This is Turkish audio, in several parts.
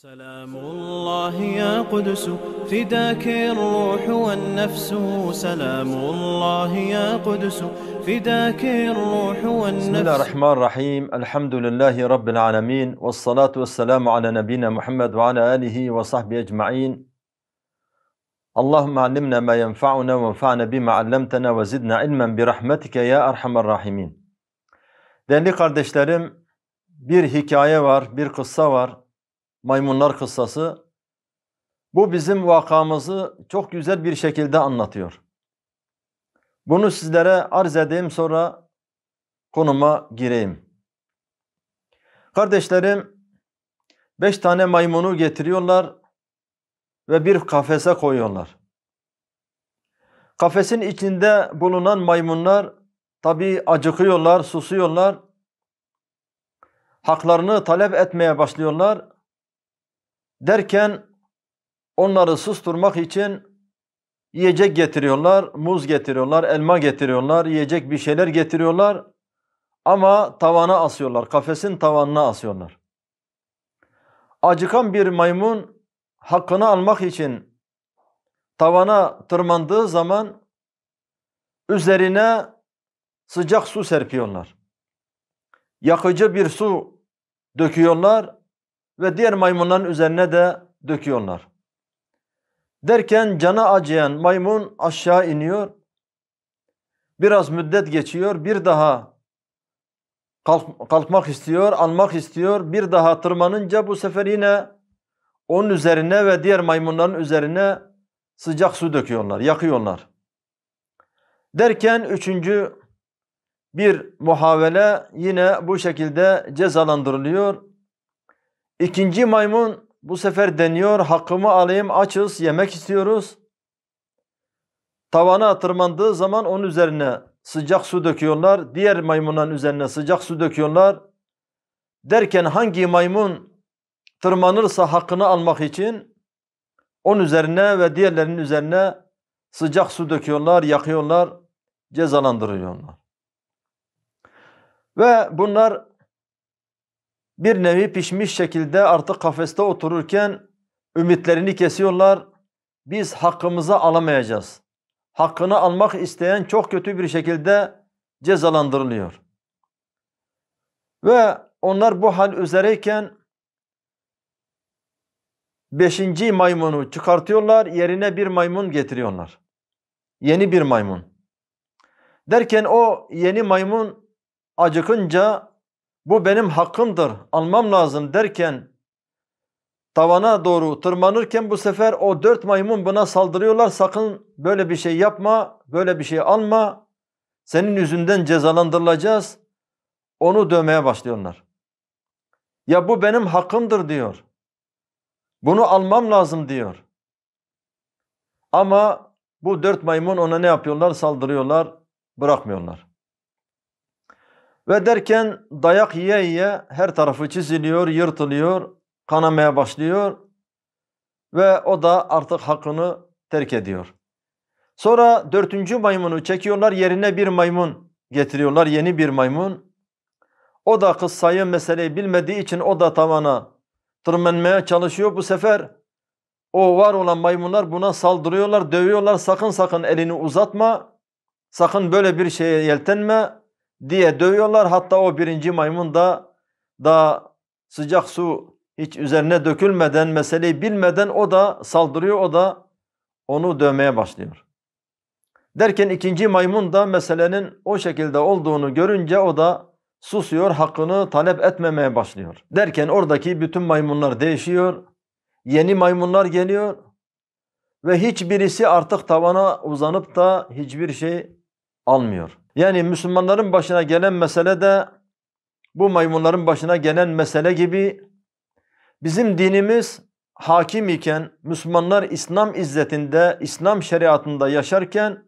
سلام الله يا قدس فداك الروح والنفس سلام الله يا قدس فداك الروح والنفس بسم الله الرحمن الرحيم الحمد لله رب العالمين والصلاة والسلام على نبينا محمد وعلى آله وصحبه أجمعين اللهم علمنا ما ينفعنا وانفعنا بما علمتنا وزدنا علما برحمتك يا أرحم الراحمين Değerli kardeşlerim, bir hikaye var, bir kıssa var. Maymunlar kıssası bu bizim vakamızı çok güzel bir şekilde anlatıyor. Bunu sizlere arz edeyim sonra konuma gireyim. Kardeşlerim beş tane maymunu getiriyorlar ve bir kafese koyuyorlar. Kafesin içinde bulunan maymunlar tabi acıkıyorlar, susuyorlar. Haklarını talep etmeye başlıyorlar. Derken onları susturmak için yiyecek getiriyorlar, muz getiriyorlar, elma getiriyorlar, yiyecek bir şeyler getiriyorlar ama tavana asıyorlar, kafesin tavanına asıyorlar. Acıkan bir maymun hakkını almak için tavana tırmandığı zaman üzerine sıcak su serpiyorlar. Yakıcı bir su döküyorlar ve diğer maymunların üzerine de döküyorlar. Derken cana acıyan maymun aşağı iniyor. Biraz müddet geçiyor. Bir daha kalk, kalkmak istiyor, almak istiyor. Bir daha tırmanınca bu sefer yine onun üzerine ve diğer maymunların üzerine sıcak su döküyorlar, yakıyorlar. Derken üçüncü bir muhavele yine bu şekilde cezalandırılıyor. İkinci maymun bu sefer deniyor hakkımı alayım açız yemek istiyoruz. Tavana tırmandığı zaman onun üzerine sıcak su döküyorlar. Diğer maymunların üzerine sıcak su döküyorlar. Derken hangi maymun tırmanırsa hakkını almak için onun üzerine ve diğerlerinin üzerine sıcak su döküyorlar, yakıyorlar, cezalandırıyorlar. Ve bunlar bir nevi pişmiş şekilde artık kafeste otururken ümitlerini kesiyorlar. Biz hakkımızı alamayacağız. Hakkını almak isteyen çok kötü bir şekilde cezalandırılıyor. Ve onlar bu hal üzereyken beşinci maymunu çıkartıyorlar, yerine bir maymun getiriyorlar. Yeni bir maymun. Derken o yeni maymun acıkınca bu benim hakkımdır almam lazım derken tavana doğru tırmanırken bu sefer o dört maymun buna saldırıyorlar. Sakın böyle bir şey yapma, böyle bir şey alma. Senin yüzünden cezalandırılacağız. Onu dövmeye başlıyorlar. Ya bu benim hakkımdır diyor. Bunu almam lazım diyor. Ama bu dört maymun ona ne yapıyorlar? Saldırıyorlar, bırakmıyorlar. Ve derken dayak yiye yiye her tarafı çiziliyor, yırtılıyor, kanamaya başlıyor ve o da artık hakkını terk ediyor. Sonra dördüncü maymunu çekiyorlar yerine bir maymun getiriyorlar yeni bir maymun. O da kıssayı meseleyi bilmediği için o da tavana tırmanmaya çalışıyor. Bu sefer o var olan maymunlar buna saldırıyorlar, dövüyorlar. Sakın sakın elini uzatma, sakın böyle bir şeye yeltenme diye dövüyorlar. Hatta o birinci maymun da daha sıcak su hiç üzerine dökülmeden meseleyi bilmeden o da saldırıyor o da onu dövmeye başlıyor. Derken ikinci maymun da meselenin o şekilde olduğunu görünce o da susuyor hakkını talep etmemeye başlıyor. Derken oradaki bütün maymunlar değişiyor. Yeni maymunlar geliyor ve hiçbirisi artık tavana uzanıp da hiçbir şey almıyor. Yani Müslümanların başına gelen mesele de bu maymunların başına gelen mesele gibi bizim dinimiz hakim iken Müslümanlar İslam izzetinde, İslam şeriatında yaşarken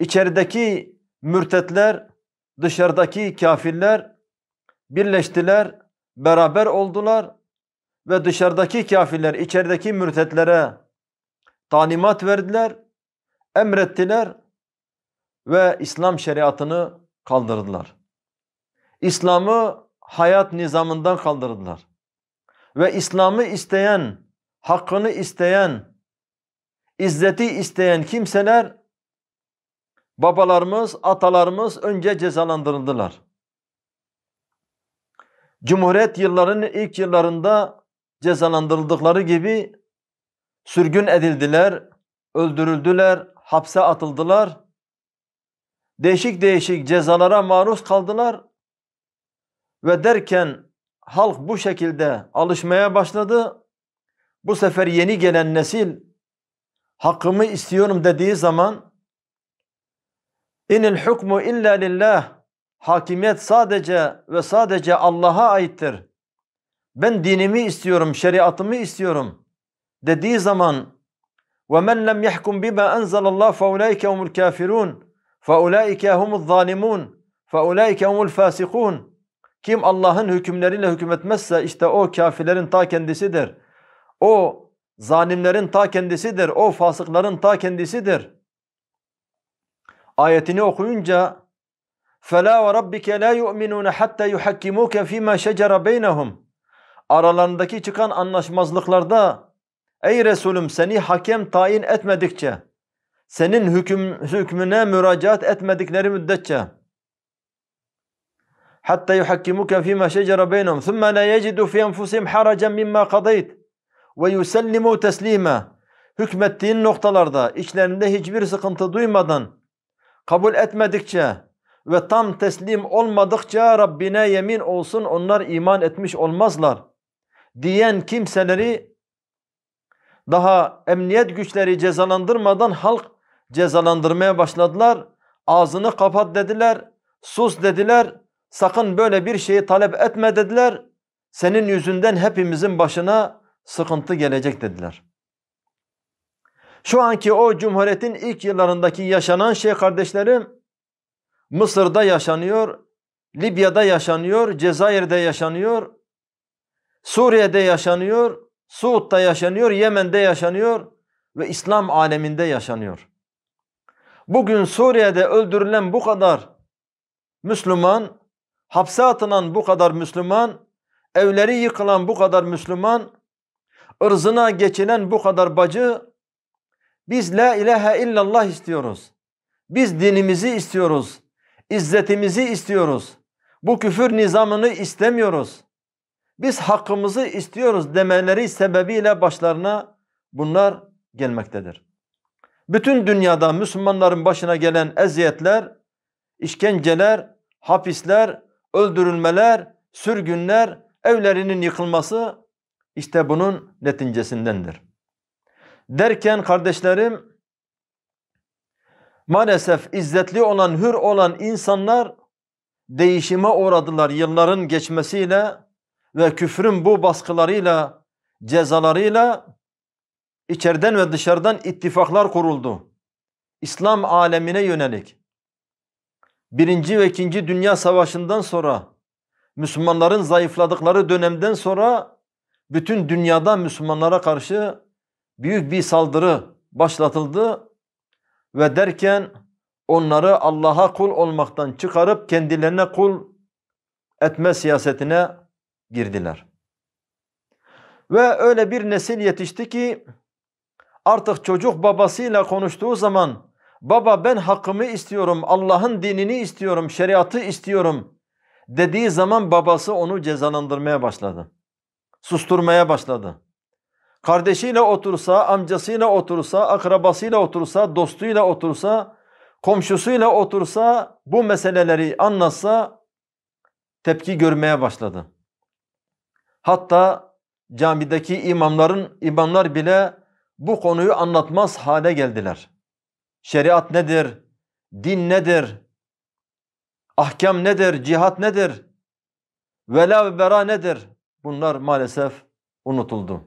içerideki mürtetler, dışarıdaki kafirler birleştiler, beraber oldular ve dışarıdaki kafirler içerideki mürtetlere talimat verdiler, emrettiler ve İslam şeriatını kaldırdılar. İslam'ı hayat nizamından kaldırdılar. Ve İslam'ı isteyen, hakkını isteyen, izzeti isteyen kimseler babalarımız, atalarımız önce cezalandırıldılar. Cumhuriyet yıllarının ilk yıllarında cezalandırıldıkları gibi sürgün edildiler, öldürüldüler, hapse atıldılar değişik değişik cezalara maruz kaldılar ve derken halk bu şekilde alışmaya başladı. Bu sefer yeni gelen nesil hakkımı istiyorum dediği zaman inil hukmu illa lillah hakimiyet sadece ve sadece Allah'a aittir. Ben dinimi istiyorum, şeriatımı istiyorum dediği zaman ve men lem yahkum bima enzelallah fe ulaike humul kafirun فَاُولَٰئِكَ هُمُ الظَّالِمُونَ فَاُولَٰئِكَ هُمُ الْفَاسِقُونَ Kim Allah'ın hükümleriyle hükmetmezse işte o kafirlerin ta kendisidir. O zalimlerin ta kendisidir. O fasıkların ta kendisidir. Ayetini okuyunca فَلَا وَرَبِّكَ لَا يُؤْمِنُونَ حَتَّى يُحَكِّمُوكَ ف۪ي مَا شَجَرَ بَيْنَهُمْ Aralarındaki çıkan anlaşmazlıklarda Ey Resulüm seni hakem tayin etmedikçe senin hüküm, hükmüne müracaat etmedikleri müddetçe hatta yuhakkimuke fîmâ şecere beynehum thumma la yecidu fî enfusihim haracen mimma kadayt ve yusellimu teslima hükmettiğin noktalarda içlerinde hiçbir sıkıntı duymadan kabul etmedikçe ve tam teslim olmadıkça Rabbine yemin olsun onlar iman etmiş olmazlar diyen kimseleri daha emniyet güçleri cezalandırmadan halk cezalandırmaya başladılar. Ağzını kapat dediler, sus dediler, sakın böyle bir şeyi talep etme dediler. Senin yüzünden hepimizin başına sıkıntı gelecek dediler. Şu anki o cumhuriyetin ilk yıllarındaki yaşanan şey kardeşlerim Mısır'da yaşanıyor, Libya'da yaşanıyor, Cezayir'de yaşanıyor, Suriye'de yaşanıyor, Suud'da yaşanıyor, Yemen'de yaşanıyor ve İslam aleminde yaşanıyor. Bugün Suriye'de öldürülen bu kadar Müslüman, hapse atılan bu kadar Müslüman, evleri yıkılan bu kadar Müslüman, ırzına geçilen bu kadar bacı, biz la ilahe illallah istiyoruz. Biz dinimizi istiyoruz. izzetimizi istiyoruz. Bu küfür nizamını istemiyoruz. Biz hakkımızı istiyoruz demeleri sebebiyle başlarına bunlar gelmektedir. Bütün dünyada Müslümanların başına gelen eziyetler, işkenceler, hapisler, öldürülmeler, sürgünler, evlerinin yıkılması işte bunun neticesindendir. Derken kardeşlerim maalesef izzetli olan, hür olan insanlar değişime uğradılar yılların geçmesiyle ve küfrün bu baskılarıyla, cezalarıyla İçeriden ve dışarıdan ittifaklar kuruldu. İslam alemine yönelik. Birinci ve ikinci Dünya Savaşı'ndan sonra Müslümanların zayıfladıkları dönemden sonra bütün dünyada Müslümanlara karşı büyük bir saldırı başlatıldı ve derken onları Allah'a kul olmaktan çıkarıp kendilerine kul etme siyasetine girdiler. Ve öyle bir nesil yetişti ki Artık çocuk babasıyla konuştuğu zaman baba ben hakkımı istiyorum, Allah'ın dinini istiyorum, şeriatı istiyorum dediği zaman babası onu cezalandırmaya başladı. Susturmaya başladı. Kardeşiyle otursa, amcasıyla otursa, akrabasıyla otursa, dostuyla otursa, komşusuyla otursa bu meseleleri anlatsa tepki görmeye başladı. Hatta camideki imamların imamlar bile bu konuyu anlatmaz hale geldiler. Şeriat nedir? Din nedir? Ahkam nedir? Cihat nedir? Vela ve bera nedir? Bunlar maalesef unutuldu.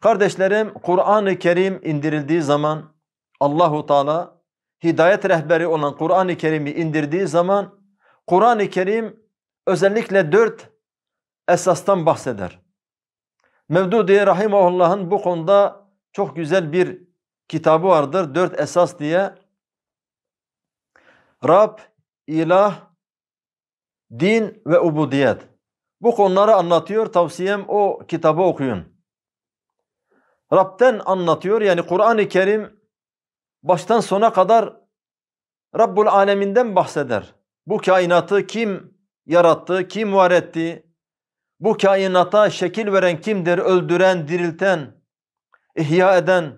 Kardeşlerim Kur'an-ı Kerim indirildiği zaman Allahu Teala hidayet rehberi olan Kur'an-ı Kerim'i indirdiği zaman Kur'an-ı Kerim özellikle dört esastan bahseder. Mevdudi Rahimahullah'ın bu konuda çok güzel bir kitabı vardır. Dört esas diye. Rab, ilah, din ve ubudiyet. Bu konuları anlatıyor. Tavsiyem o kitabı okuyun. Rab'den anlatıyor. Yani Kur'an-ı Kerim baştan sona kadar Rabbul Aleminden bahseder. Bu kainatı kim yarattı, kim var etti? Bu kainata şekil veren kimdir? Öldüren, dirilten, ihya eden,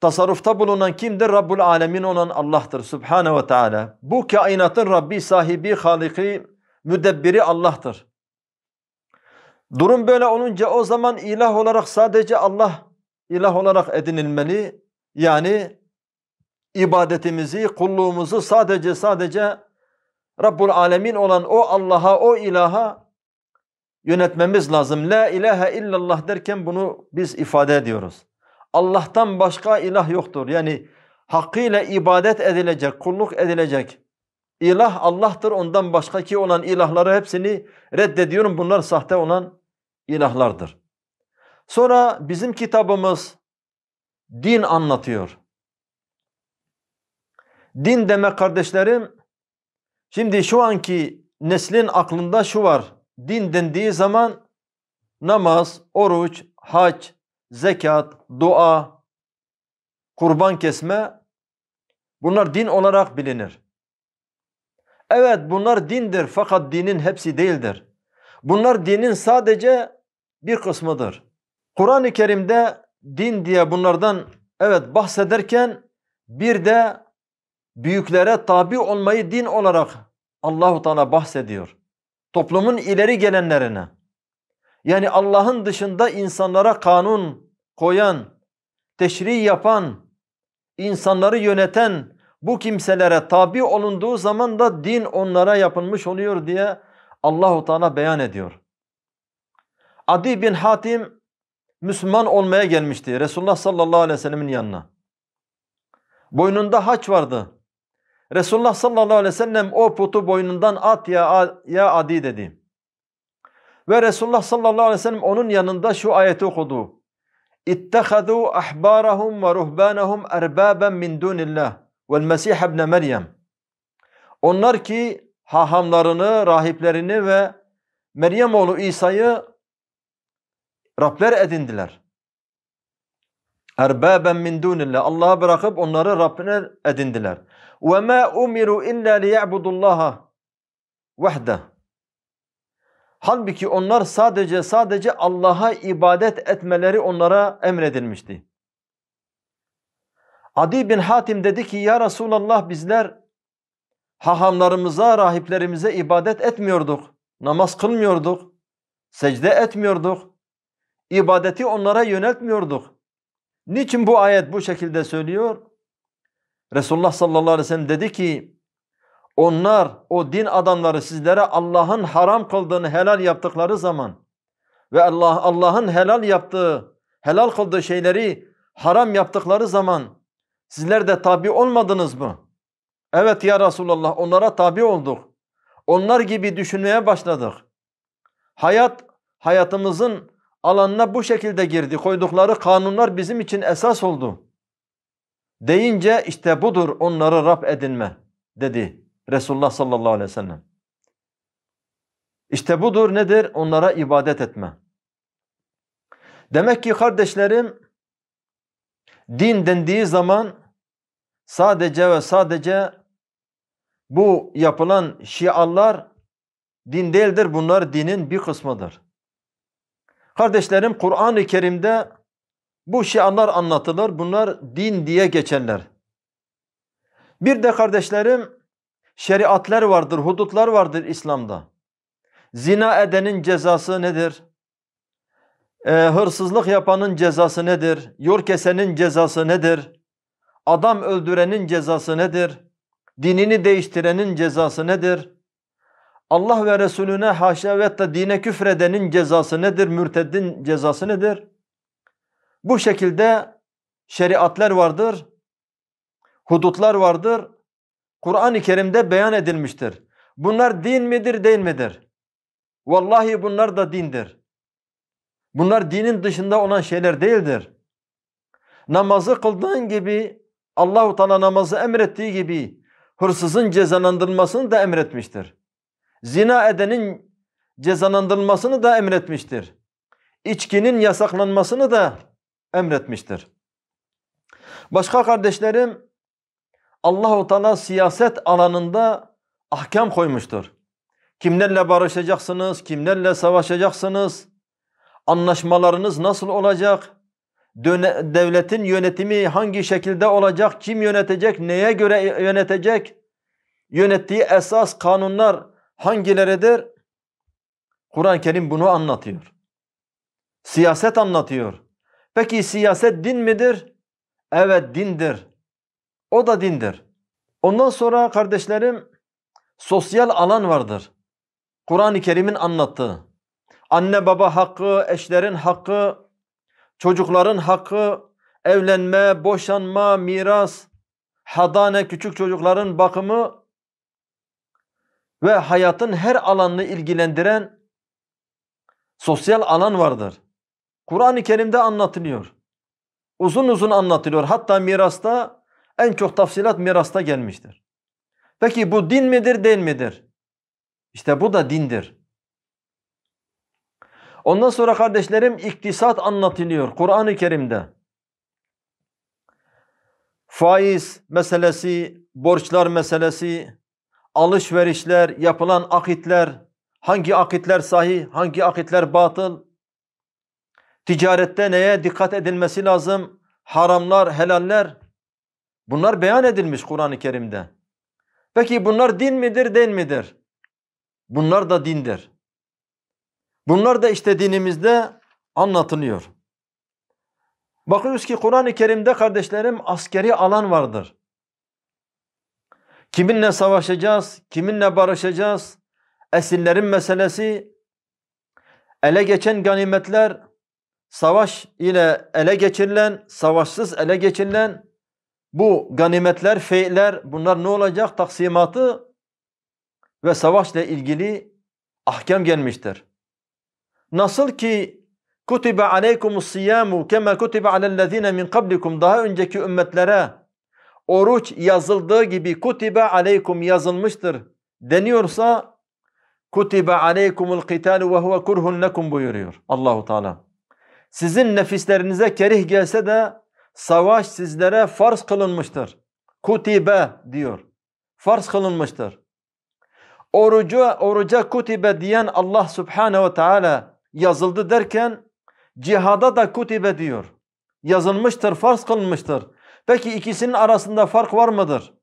tasarrufta bulunan kimdir? Rabbul Alemin olan Allah'tır Subhanahu ve Teala. Bu kainatın Rabbi, sahibi, haliki, müdebbiri Allah'tır. Durum böyle olunca o zaman ilah olarak sadece Allah ilah olarak edinilmeli. Yani ibadetimizi, kulluğumuzu sadece sadece Rabbul Alemin olan o Allah'a, o ilaha yönetmemiz lazım. La ilahe illallah derken bunu biz ifade ediyoruz. Allah'tan başka ilah yoktur. Yani hakkıyla ibadet edilecek, kulluk edilecek İlah Allah'tır. Ondan başka ki olan ilahları hepsini reddediyorum. Bunlar sahte olan ilahlardır. Sonra bizim kitabımız din anlatıyor. Din demek kardeşlerim, şimdi şu anki neslin aklında şu var din dendiği zaman namaz, oruç, hac, zekat, dua, kurban kesme bunlar din olarak bilinir. Evet bunlar dindir fakat dinin hepsi değildir. Bunlar dinin sadece bir kısmıdır. Kur'an-ı Kerim'de din diye bunlardan evet bahsederken bir de büyüklere tabi olmayı din olarak Allahu Teala bahsediyor toplumun ileri gelenlerine yani Allah'ın dışında insanlara kanun koyan, teşri yapan, insanları yöneten bu kimselere tabi olunduğu zaman da din onlara yapılmış oluyor diye Allahu Teala beyan ediyor. Adi bin Hatim Müslüman olmaya gelmişti Resulullah sallallahu aleyhi ve sellemin yanına. Boynunda haç vardı. Resulullah sallallahu aleyhi ve sellem o putu boynundan at ya, ya Adi dedi. Ve Resulullah sallallahu aleyhi ve sellem onun yanında şu ayeti okudu. İttehadu ahbarahum ve ruhbanahum erbaben min dunillah vel Mesih ibn Meryem. Onlar ki hahamlarını, rahiplerini ve Meryem oğlu İsa'yı Rabler edindiler. Erbaben min dunillah. Allah'a bırakıp onları Rabbine edindiler. وَمَا اُمِرُوا اِلَّا لِيَعْبُدُ اللّٰهَ وَحْدَ Halbuki onlar sadece sadece Allah'a ibadet etmeleri onlara emredilmişti. Adi bin Hatim dedi ki ya Resulallah bizler hahamlarımıza, rahiplerimize ibadet etmiyorduk. Namaz kılmıyorduk. Secde etmiyorduk. ibadeti onlara yöneltmiyorduk. Niçin bu ayet bu şekilde söylüyor? Resulullah sallallahu aleyhi ve sellem dedi ki onlar o din adamları sizlere Allah'ın haram kıldığını helal yaptıkları zaman ve Allah Allah'ın helal yaptığı, helal kıldığı şeyleri haram yaptıkları zaman sizler de tabi olmadınız mı? Evet ya Resulullah onlara tabi olduk. Onlar gibi düşünmeye başladık. Hayat hayatımızın alanına bu şekilde girdi. Koydukları kanunlar bizim için esas oldu. Deyince işte budur onları Rab edinme dedi Resulullah sallallahu aleyhi ve sellem. İşte budur nedir? Onlara ibadet etme. Demek ki kardeşlerim din dendiği zaman sadece ve sadece bu yapılan şiallar din değildir. Bunlar dinin bir kısmıdır. Kardeşlerim Kur'an-ı Kerim'de bu şianlar anlatılır. Bunlar din diye geçenler. Bir de kardeşlerim şeriatlar vardır, hudutlar vardır İslam'da. Zina edenin cezası nedir? E, hırsızlık yapanın cezası nedir? Yol kesenin cezası nedir? Adam öldürenin cezası nedir? Dinini değiştirenin cezası nedir? Allah ve Resulüne haşa ve hatta dine küfredenin cezası nedir? Mürtedin cezası nedir? Bu şekilde şeriatlar vardır, hudutlar vardır. Kur'an-ı Kerim'de beyan edilmiştir. Bunlar din midir değil midir? Vallahi bunlar da dindir. Bunlar dinin dışında olan şeyler değildir. Namazı kıldığın gibi Allahu Teala namazı emrettiği gibi hırsızın cezalandırılmasını da emretmiştir. Zina edenin cezalandırılmasını da emretmiştir. İçkinin yasaklanmasını da emretmiştir. Başka kardeşlerim Allahu Teala siyaset alanında ahkam koymuştur. Kimlerle barışacaksınız, kimlerle savaşacaksınız, anlaşmalarınız nasıl olacak, devletin yönetimi hangi şekilde olacak, kim yönetecek, neye göre yönetecek, yönettiği esas kanunlar hangileridir? Kur'an-ı Kerim bunu anlatıyor. Siyaset anlatıyor. Peki siyaset din midir? Evet dindir. O da dindir. Ondan sonra kardeşlerim sosyal alan vardır. Kur'an-ı Kerim'in anlattığı. Anne baba hakkı, eşlerin hakkı, çocukların hakkı, evlenme, boşanma, miras, hadane, küçük çocukların bakımı ve hayatın her alanını ilgilendiren sosyal alan vardır. Kur'an-ı Kerim'de anlatılıyor. Uzun uzun anlatılıyor. Hatta mirasta en çok tafsilat mirasta gelmiştir. Peki bu din midir değil midir? İşte bu da dindir. Ondan sonra kardeşlerim iktisat anlatılıyor Kur'an-ı Kerim'de. Faiz meselesi, borçlar meselesi, alışverişler, yapılan akitler, hangi akitler sahih, hangi akitler batıl, Ticarette neye dikkat edilmesi lazım? Haramlar, helaller. Bunlar beyan edilmiş Kur'an-ı Kerim'de. Peki bunlar din midir, din midir? Bunlar da dindir. Bunlar da işte dinimizde anlatılıyor. Bakıyoruz ki Kur'an-ı Kerim'de kardeşlerim askeri alan vardır. Kiminle savaşacağız, kiminle barışacağız, esirlerin meselesi, ele geçen ganimetler, savaş ile ele geçirilen, savaşsız ele geçirilen bu ganimetler, feyler bunlar ne olacak? Taksimatı ve savaşla ilgili ahkam gelmiştir. Nasıl ki kutibe aleykumus siyamu kema kutibe alellezine min kablikum daha önceki ümmetlere oruç yazıldığı gibi kutibe aleykum yazılmıştır deniyorsa kutibe aleykumul kitalu ve huve kurhun lekum buyuruyor Allahu Teala. Sizin nefislerinize kerih gelse de savaş sizlere farz kılınmıştır. Kutibe diyor. Farz kılınmıştır. Oruca, oruca kutibe diyen Allah subhanehu ve teala yazıldı derken cihada da kutibe diyor. Yazılmıştır, farz kılınmıştır. Peki ikisinin arasında fark var mıdır?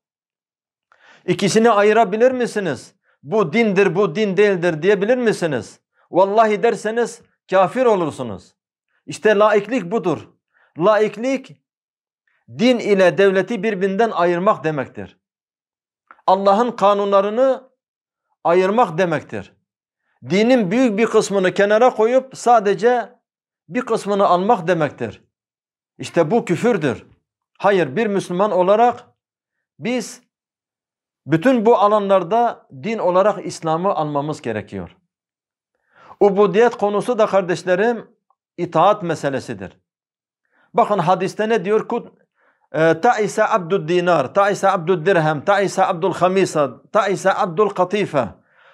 İkisini ayırabilir misiniz? Bu dindir, bu din değildir diyebilir misiniz? Vallahi derseniz kafir olursunuz. İşte laiklik budur. Laiklik din ile devleti birbirinden ayırmak demektir. Allah'ın kanunlarını ayırmak demektir. Dinin büyük bir kısmını kenara koyup sadece bir kısmını almak demektir. İşte bu küfürdür. Hayır bir Müslüman olarak biz bütün bu alanlarda din olarak İslam'ı almamız gerekiyor. Ubudiyet konusu da kardeşlerim itaat meselesidir. Bakın hadiste ne diyor? E, ta'isa abdul dinar, ta'isa abdul dirhem, ta'isa abdul hamisa, ta'isa abdul katife.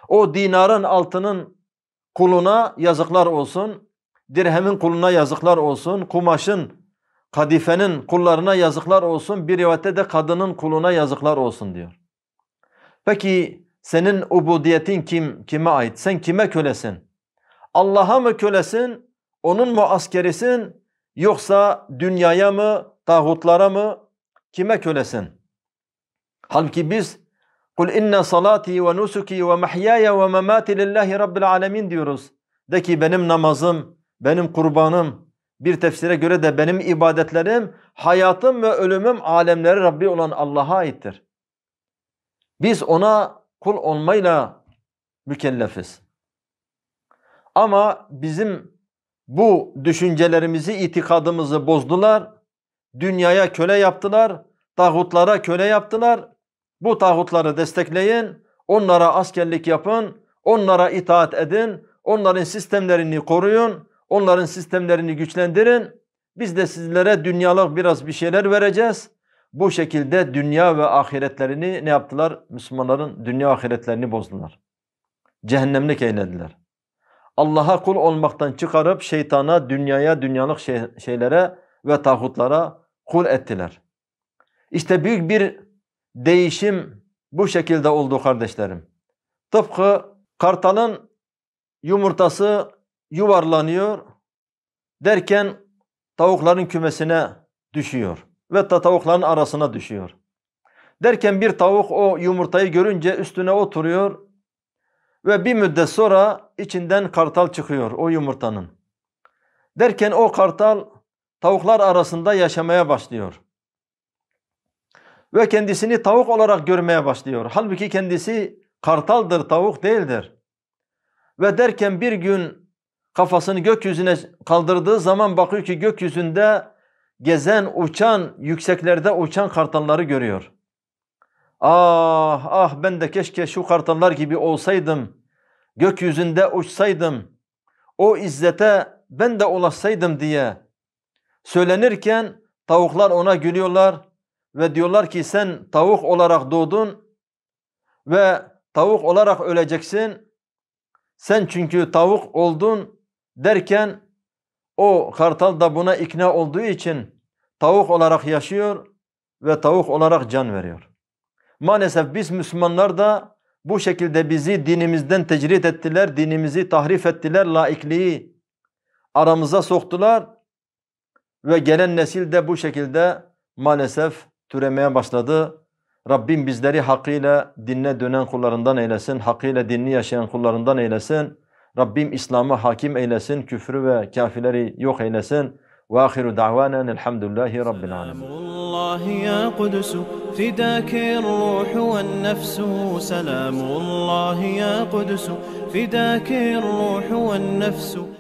O dinarın altının kuluna yazıklar olsun, dirhemin kuluna yazıklar olsun, kumaşın, kadifenin kullarına yazıklar olsun, bir rivayette de kadının kuluna yazıklar olsun diyor. Peki senin ubudiyetin kim, kime ait? Sen kime kölesin? Allah'a mı kölesin onun mu askerisin yoksa dünyaya mı, tağutlara mı, kime kölesin? Halbuki biz kul inna salati ve nusuki ve mahyaya ve mamati lillahi rabbil alamin diyoruz. De ki benim namazım, benim kurbanım, bir tefsire göre de benim ibadetlerim, hayatım ve ölümüm alemleri Rabbi olan Allah'a aittir. Biz ona kul olmayla mükellefiz. Ama bizim bu düşüncelerimizi, itikadımızı bozdular. Dünyaya köle yaptılar. Tağutlara köle yaptılar. Bu tağutları destekleyin. Onlara askerlik yapın. Onlara itaat edin. Onların sistemlerini koruyun. Onların sistemlerini güçlendirin. Biz de sizlere dünyalık biraz bir şeyler vereceğiz. Bu şekilde dünya ve ahiretlerini ne yaptılar? Müslümanların dünya ahiretlerini bozdular. Cehennemlik eylediler. Allah'a kul olmaktan çıkarıp şeytana, dünyaya, dünyalık şey, şeylere ve tahutlara kul ettiler. İşte büyük bir değişim bu şekilde oldu kardeşlerim. Tıpkı kartalın yumurtası yuvarlanıyor derken tavukların kümesine düşüyor ve tavukların arasına düşüyor. Derken bir tavuk o yumurtayı görünce üstüne oturuyor ve bir müddet sonra içinden kartal çıkıyor o yumurtanın. Derken o kartal tavuklar arasında yaşamaya başlıyor. Ve kendisini tavuk olarak görmeye başlıyor. Halbuki kendisi kartaldır, tavuk değildir. Ve derken bir gün kafasını gökyüzüne kaldırdığı zaman bakıyor ki gökyüzünde gezen, uçan, yükseklerde uçan kartalları görüyor. Ah ah ben de keşke şu kartallar gibi olsaydım gökyüzünde uçsaydım, o izzete ben de ulaşsaydım diye söylenirken tavuklar ona gülüyorlar ve diyorlar ki sen tavuk olarak doğdun ve tavuk olarak öleceksin. Sen çünkü tavuk oldun derken o kartal da buna ikna olduğu için tavuk olarak yaşıyor ve tavuk olarak can veriyor. Maalesef biz Müslümanlar da bu şekilde bizi dinimizden tecrit ettiler, dinimizi tahrif ettiler, laikliği aramıza soktular ve gelen nesil de bu şekilde maalesef türemeye başladı. Rabbim bizleri hakkıyla dinle dönen kullarından eylesin, hakkıyla dinli yaşayan kullarından eylesin. Rabbim İslam'ı hakim eylesin, küfrü ve kafirleri yok eylesin. واخر دعوانا ان الحمد لله رب العالمين. سلام الله يا قدس فداك الروح والنفس سلام الله يا قدس فداك الروح والنفس